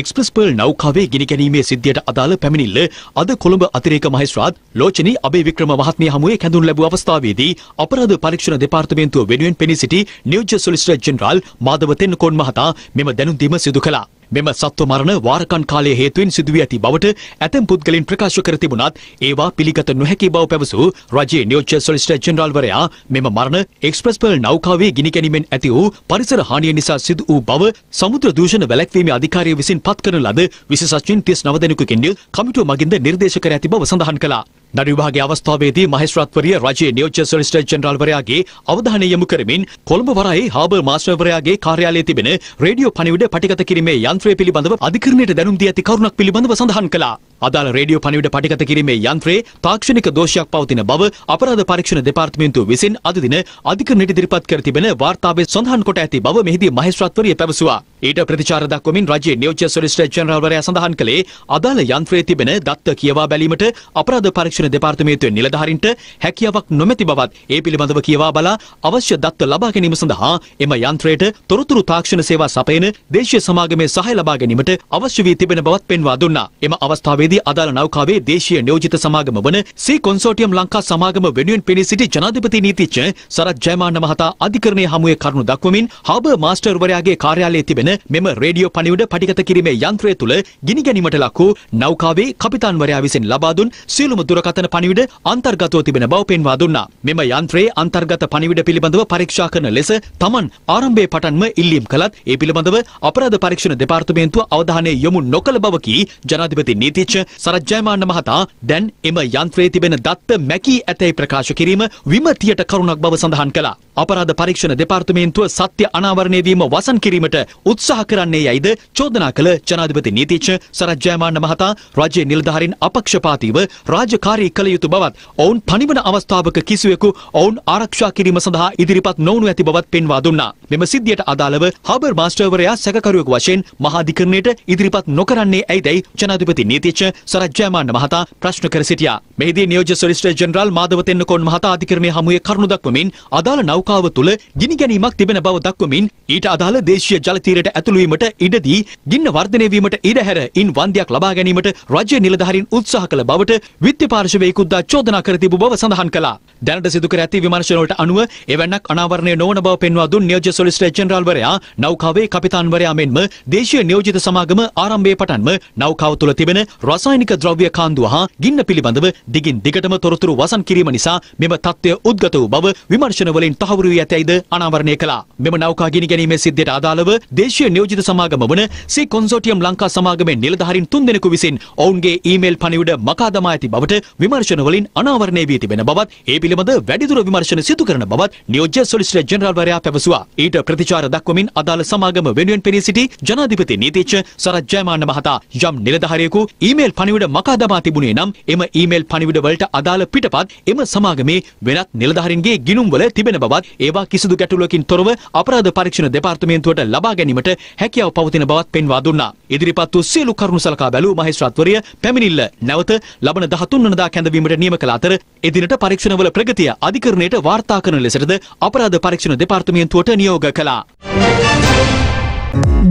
Express pearl නෞකාවේ ගිනිගැනීමේ සිද්ධියට අදාළ පැමිණිල්ල අද කොළඹ අතිරේක මහේස්ත්‍රාත් ලෝචනී අබේ වික්‍රම මහත්මිය හමුවේ කැඳුන් ලැබූ අවස්ථාවේදී අපරාධ පරීක්ෂණ දෙපාර්තමේන්තුව වෙනුවෙන් පෙනී සිටි නියෝජ්‍ය සොලිසිටර් ජෙනරාල් මාධව තෙන්නකෝන් මහතා මෙම දැනුම් දීම සිදු කළා. මෙම සත්ව මරණ වාරකන් කාලයේ හේතුවෙන් සිදුවී ඇති බවට ඇතැම් පුද්ගලින් ප්‍රකාශ කර තිබුණත් ඒවා පිළිගත නොහැකි බව පැවසූ රජයේ නියෝජ්‍ය සොලිසිටර් ජෙනරාල්වරයා මෙම මරණ එක්ස්ප්‍රස් පෙල් නෞකාවේ ගිනි ගැනීමෙන් ඇති වූ පරිසර හානිය නිසා සිදු වූ බව සමුද්‍ර දූෂණ වැළැක්වීමේ අධිකාරිය විසින් පත් කරන ලද විශේෂඥයින් 39 දෙනෙකුගෙන් කමිටුව මගින්ද නිර්දේශ කර ඇති බව සඳහන් කළා. දඩ විභාගයේ අවස්ථාවේදී මහේස්ත්‍රාත්වරිය රජයේ නියෝජ්‍ය සොලිසිටර් ජෙනරාල්වරයාගේ අවධානය යොමු කරමින් කොළඹ වරායේ හාබර් මාස්ටර්වරයාගේ කාර්යාලයේ තිබෙන රේඩියෝ පණිවිඩ පටිගත කිරීමේ යන්ත්‍රය පිළිබඳව අධිකරණයට දැනුම් දී ඇති කරුණක් පිළිබඳව සඳහන් කළා. අදාළ රේඩියෝ පණිවිඩ පටිගත කිරීමේ යන්ත්‍රයේ තාක්ෂණික දෝෂයක් පවතින බව අපරාධ පරීක්ෂණ දෙපාර්තමේන්තුව විසින් අද දින අධිකරණයට ඉදිරිපත් කර තිබෙන වාර්තාවේ සඳහන් කොට ඇති බව මෙහිදී මහේස්ත්‍රාත්වරිය පැවසුවා. ඊට ප්‍රතිචාර දක්වමින් රජයේ නියෝජ්‍ය සොලිසිටර් ජෙනරාල්වරයා සඳහන් කළේ අදාළ යන්ත්‍රයේ තිබෙන දත්ත කියවා බැලීමට අපරාධ පරීක්ෂණ දෙපාර්තමේන්තුවේ නිලධාරීන්ට හැකියාවක් නොමැති බවත් ඒ පිළිබඳව කියවා බලා අවශ්‍ය දත්ත ලබා ගැනීම සඳහා එම යන්ත්‍රයට තොරතුරු තාක්ෂණ සේවා සපයන දේශීය සමාගමේ සහාය ලබා ගැනීමට අවශ්‍ය වී තිබෙන බවත් පෙන්වා දුන්නා. එම අවස්ථාවේදී මෙහිදී අදාළ නෞකාවේ දේශීය නියෝජිත සමාගම වන සී කොන්සෝටියම් ලංකා සමාගම වෙනුවෙන් පෙනී සිටි ජනාධිපති නීතිඥ සරත් ජයමාන්න මහතා අධිකරණයේ හමුවේ කරුණු දක්වමින් හබ මාස්ටර්වරයාගේ කාර්යාලයේ තිබෙන මෙම රේඩියෝ පණිවිඩ පටිගත කිරීමේ යන්ත්‍රය තුළ ගිනි ගැනීමට ලක් වූ නෞකාවේ කපිතාන්වරයා විසින් ලබා දුන් සියලුම දුරකථන පණිවිඩ අන්තර්ගතව තිබෙන බව පෙන්වා දුන්නා. මෙම යන්ත්‍රයේ අන්තර්ගත පණිවිඩ පිළිබඳව පරීක්ෂා කරන ලෙස තමන් ආරම්භයේ පටන්ම ඉල්ලීම් කළත් ඒ පිළිබඳව අපරාධ පරීක්ෂණ දෙපාර්තමේන්තුව අවධානය යොමු නොකළ බව කී ජනාධිපති නීතිඥ සරජ්ජයමාන්න මහතා දැන් එම යන්ත්‍රයේ තිබෙන දත්ත මැකී ඇතැයි ප්‍රකාශ කිරීම විමතියට කරුණක් බව සඳහන් කළා. අපරාධ පරීක්ෂණ දෙපාර්තමේන්තුව සත්‍ය අනාවරණය වීම වසන් කිරීමට උත්සාහ කරන්නේ යයිද චෝදනා කළ ජනාධිපති නීතිච්ඡ සරජ්ජයමාන්න මහතා රජයේ නිලධාරීන් අපක්ෂපාතීව රාජකාරී කළ යුතු බවත් ඔවුන් පණිවන අවස්ථාවක කිසිවෙකු ඔවුන් ආරක්ෂා කිරීම සඳහා ඉදිරිපත් නොවනු ඇති බවත් පෙන්වා දුන්නා. මෙම සිද්ධියට අදාළව හබර් මාස්ටර්වරයා සැකකරුවෙකු වශයෙන් මහාධිකරණයට ඉදිරිපත් නොකරන්නේ ඇයිදැයි ජනාධිපති නීතිච්ඡ සරජ්ජයමාන්න මහතා ප්‍රශ්න කර සිටියා. මෙහිදී නියෝජ්‍ය සොලිස්ටර් ජෙනරාල් මාධව තෙන්නකෝන් මහතා අධිකරණයේ හමුවේ කරුණු දක්වමින් අදාළ නෞකාව තුළ ගිනි ගැනීමක් තිබෙන බව දක්වමින් ඊට අදාළ දේශීය ජල තීරයට ඇතුළු වීමට ඉඩදී ගින්න වර්ධනය වීමට ඉඩ හැර ඉන් වන්දියක් ලබා ගැනීමට රාජ්‍ය නිලධාරීන් උත්සාහ කළ බවට විත්ති පාර්ශවයේ කුද්දා චෝදනා කර තිබු බව සඳහන් කළා. දැනට සිදු කර ඇති විමර්ශනවලට අනුව එවැන්නක් අනාවරණය නොවන බව පෙන්වා දුන් නියෝජ්‍ය සොලිස්ටර් ජෙනරාල්වරයා නෞකාවේ කපිතාන්වරයා මෙන්ම දේශීය නියෝජිත සමාගම ආරම්භයේ පටන්ම නෞකාව තුළ තිබෙන රසායනික ද්‍රව්‍ය කාන්දුව හා ගින්න පිළිබඳව දිගින් දිගටම තොරතුරු වසන් කිරීම නිසා මෙම තත්ත්වය උද්ගත වූ බව විමර්ශනවලින් තහවුරු වී ඇතැයිද අනාවරණය කළා. මෙම නෞකා ගිනිගැනීමේ සිද්ධියට අදාළව දේශීය නියෝජිත සමාගම වන සී කොන්සෝටියම් ලංකා සමාගමේ නිලධාරීන් තුන්දෙනෙකු විසින් ඔවුන්ගේ ඊමේල් පණිවුඩ මකා දමා ඇති බවට විමර්ශනවලින් අනාවරණය වී තිබෙන බවත් ඒ පිළිබඳ වැඩිදුර විමර්ශන සිදු කරන බවත් නියෝජ්‍ය සොලිසිටර් ජෙනරාල්වරයා පැවසුවා. ඊට ප්‍රතිචාර දක්වමින් අදාළ සමාගම වෙනුවෙන් පෙනී සිටි ජනාධිපති නීතිච්ඡ සරත් ජයමාන මහතා යම් නිලධාරියෙකු ඊමේල් ඊමේල් පණිවිඩ මකා දමා තිබුණේ නම් එම ඊමේල් පණිවිඩ වලට අදාළ පිටපත් එම සමාගමේ වෙනත් නිලධාරීන්ගේ ගිණුම්වල තිබෙන බවත් ඒවා කිසිදු ගැටලුවකින් තොරව අපරාධ පරීක්ෂණ දෙපාර්තමේන්තුවට ලබා ගැනීමට හැකියාව පවතින බවත් පෙන්වා දුන්නා. ඉදිරිපත් වූ සියලු කරුණු සලකා බැලූ මහේස්ත්‍රාත්වරිය පැමිණිල්ල නැවත ලබන 13 වෙනිදා කැඳවීමට නියම කළ අතර එදිනට පරීක්ෂණවල ප්‍රගතිය අධිකරණයට වාර්තා කරන ලෙසටද අපරාධ පරීක්ෂණ දෙපාර්තමේන්තුවට නියෝග කළා.